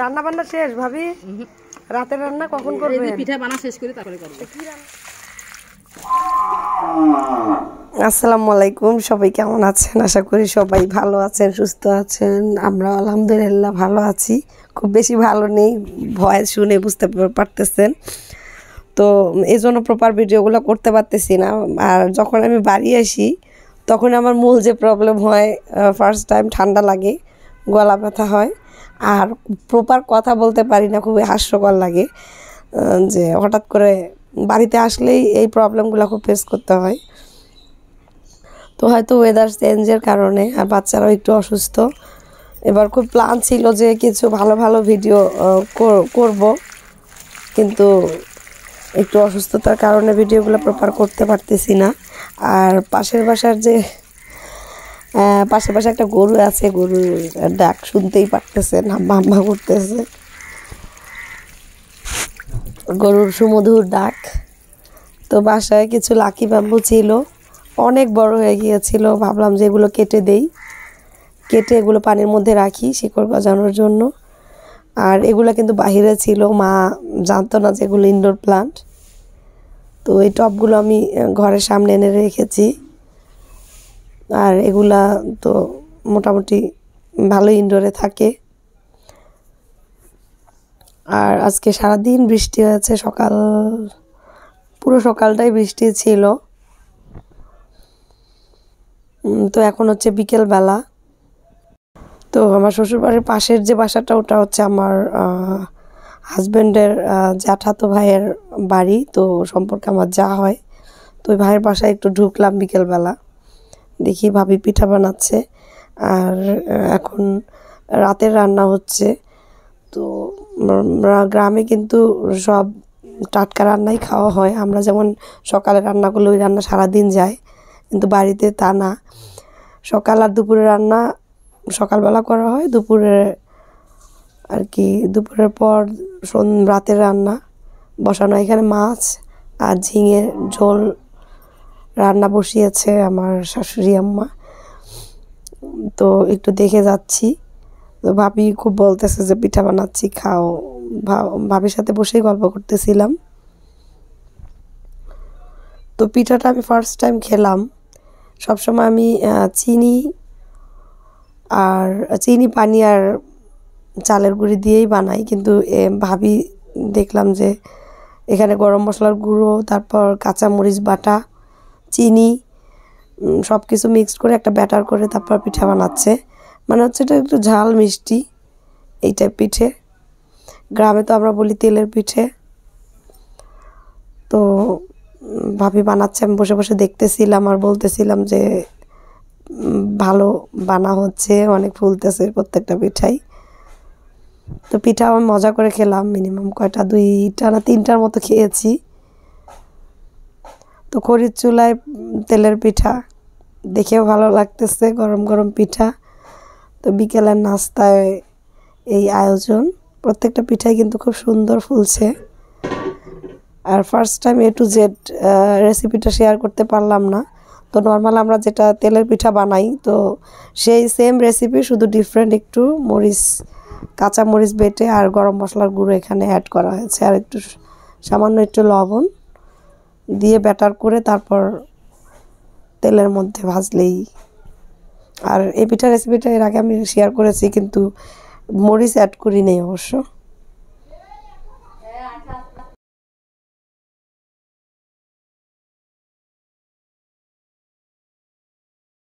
রান্না বান্না শেষ ভাবি রাতের রান্না কখন করবে পিঠা বানা শেষ করে তারপরে আসসালামু আলাইকুম সবাই কেমন আছেন আশা করি সবাই ভালো আছেন সুস্থ আছেন আমরা আলহামদুলিল্লাহ ভালো আছি খুব বেশি ভালো নেই ভয়েস শুনে বুঝতে পারতেছেন তো এই জন্য প্রপার ভিডিওগুলো করতে পারতেছি না আর যখন আমি বাড়ি আসি তখন আমার মূল যে প্রবলেম হয় ফার্স্ট টাইম ঠান্ডা লাগে গলা ব্যথা হয় আর প্রপার কথা বলতে পারি না খুবই হাস্যকর লাগে যে হঠাৎ করে বাড়িতে আসলেই এই প্রবলেমগুলো খুব ফেস করতে হয় তো হয়তো ওয়েদার চেঞ্জের কারণে আর বাচ্চারাও একটু অসুস্থ এবার খুব প্ল্যান ছিল যে কিছু ভালো ভালো ভিডিও করব কিন্তু একটু অসুস্থতার কারণে ভিডিওগুলো প্রপার করতে পারতেছি না আর পাশের বাসার যে পাশে পাশে একটা গরু আছে গরুর ডাক শুনতেই পারতেছে হাম্মা হাম্মা করতেছে গরুর সুমধুর ডাক তো বাসায় কিছু লাকি ব্যাম্বু ছিল অনেক বড় হয়ে গিয়েছিল ভাবলাম যে এগুলো কেটে দেই কেটে এগুলো পানির মধ্যে রাখি শিকড় বাজানোর জন্য আর এগুলো কিন্তু বাহিরে ছিল মা জানতো না যে এগুলো ইনডোর প্লান্ট তো এই টপগুলো আমি ঘরের সামনে এনে রেখেছি আর এগুলা তো মোটামুটি ভালো ইনডোরে থাকে আর আজকে সারাদিন বৃষ্টি হয়েছে সকাল পুরো সকালটাই বৃষ্টি ছিল তো এখন হচ্ছে বিকেলবেলা তো আমার শ্বশুরবাড়ির পাশের যে বাসাটা ওটা হচ্ছে আমার হাজব্যান্ডের জ্যাঠাতো ভাইয়ের বাড়ি তো সম্পর্কে আমার যা হয় তো ওই ভাইয়ের বাসায় একটু ঢুকলাম বিকেলবেলা দেখি ভাবি পিঠা বানাচ্ছে আর এখন রাতের রান্না হচ্ছে তো গ্রামে কিন্তু সব টাটকা রান্নাই খাওয়া হয় আমরা যেমন সকালে রান্না করলে ওই রান্না সারাদিন যায় কিন্তু বাড়িতে তা না সকাল আর দুপুরে রান্না সকালবেলা করা হয় দুপুরে আর কি দুপুরের পর রাতের রান্না বসানো এখানে মাছ আর ঝিঙে ঝোল রান্না বসিয়েছে আমার শাশুড়ি আম্মা তো একটু দেখে যাচ্ছি তো ভাবি খুব বলতেছে যে পিঠা বানাচ্ছি খাও ভাবির সাথে বসেই গল্প করতেছিলাম তো পিঠাটা আমি ফার্স্ট টাইম খেলাম সবসময় আমি চিনি আর চিনি পানি আর চালের গুঁড়ি দিয়েই বানাই কিন্তু ভাবি দেখলাম যে এখানে গরম মশলার গুঁড়ো তারপর কাঁচামরিচ বাটা চিনি সব কিছু মিক্সড করে একটা ব্যাটার করে তারপর পিঠা বানাচ্ছে মানে হচ্ছে এটা একটু ঝাল মিষ্টি এইটা পিঠে গ্রামে তো আমরা বলি তেলের পিঠে তো ভাবি বানাচ্ছে আমি বসে বসে দেখতেছিলাম আর বলতেছিলাম যে ভালো বানা হচ্ছে অনেক ফুলতেছে প্রত্যেকটা পিঠাই তো পিঠা আমি মজা করে খেলাম মিনিমাম কয়টা দুইটা না তিনটার মতো খেয়েছি তো খড়ির চুলায় তেলের পিঠা দেখেও ভালো লাগতেছে গরম গরম পিঠা তো বিকেলের নাস্তায় এই আয়োজন প্রত্যেকটা পিঠাই কিন্তু খুব সুন্দর ফুলছে আর first time A to Z রেসিপিটা শেয়ার করতে পারলাম না তো নর্মাল আমরা যেটা তেলের পিঠা বানাই তো সেই সেম রেসিপি শুধু ডিফারেন্ট একটু মরিচ কাঁচা মরিচ বেটে আর গরম মশলার গুঁড়ো এখানে অ্যাড করা হয়েছে আর একটু সামান্য একটু লবণ দিয়ে ব্যাটার করে তারপর তেলের মধ্যে ভাজলেই আর এই পিঠা রেসিপিটা এর আগে আমি শেয়ার করেছি কিন্তু মরিচ অ্যাড করি নেই অবশ্য